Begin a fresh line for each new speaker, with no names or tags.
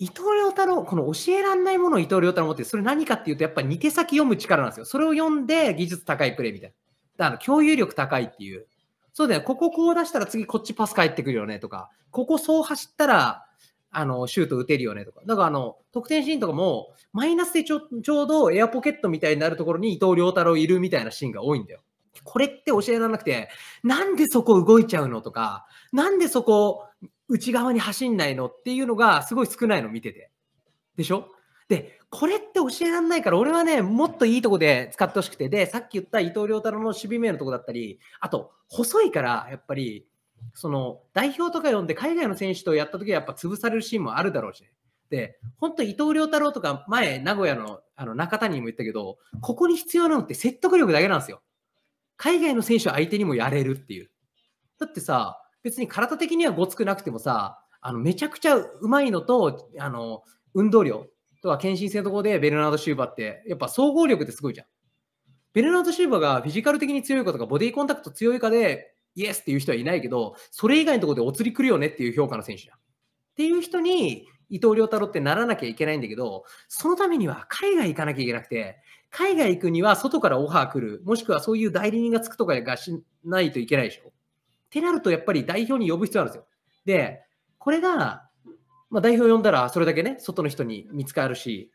伊藤良太郎、この教えらんないものを伊藤良太郎持ってそれ何かっていうと、やっぱ2手先読む力なんですよ。それを読んで技術高いプレーみたいな。だから共有力高いっていう。そうだよ、ね、こここう出したら次こっちパス返ってくるよねとか、ここそう走ったら、あの、シュート打てるよねとか。だからあの、得点シーンとかも、マイナスでちょちょうどエアポケットみたいになるところに伊藤良太郎いるみたいなシーンが多いんだよ。これって教えられなくて、なんでそこ動いちゃうのとか、なんでそこ内側に走んないのっていうのがすごい少ないの見てて。でしょで、これって教えられないから、俺はね、もっといいとこで使ってほしくて、で、さっき言った伊藤良太郎の守備名のとこだったり、あと、細いから、やっぱり、その、代表とか呼んで、海外の選手とやった時はやっぱ潰されるシーンもあるだろうし、ね、で、本当伊藤良太郎とか、前、名古屋のあの中谷も言ったけど、ここに必要なのって説得力だけなんですよ。海外の選手相手にもやれるっていう。だってさ、別に体的にはごつくなくてもさ、あのめちゃくちゃうまいのと、あの運動量とは献身性のところでベルナード・シューバーって、やっぱ総合力ってすごいじゃん。ベルナード・シューバーがフィジカル的に強いかとか、ボディコンタクト強いかで、イエスっていう人はいないけど、それ以外のところでお釣り来るよねっていう評価の選手じゃん。っていう人に伊藤亮太郎ってならなきゃいけないんだけど、そのためには海外行かなきゃいけなくて、海外行くには外からオファー来る、もしくはそういう代理人がつくとかがしないといけないでしょ。ってなると、やっぱり代表に呼ぶ必要あるんですよ。で、これが、まあ、代表呼んだらそれだけね、外の人に見つかるし、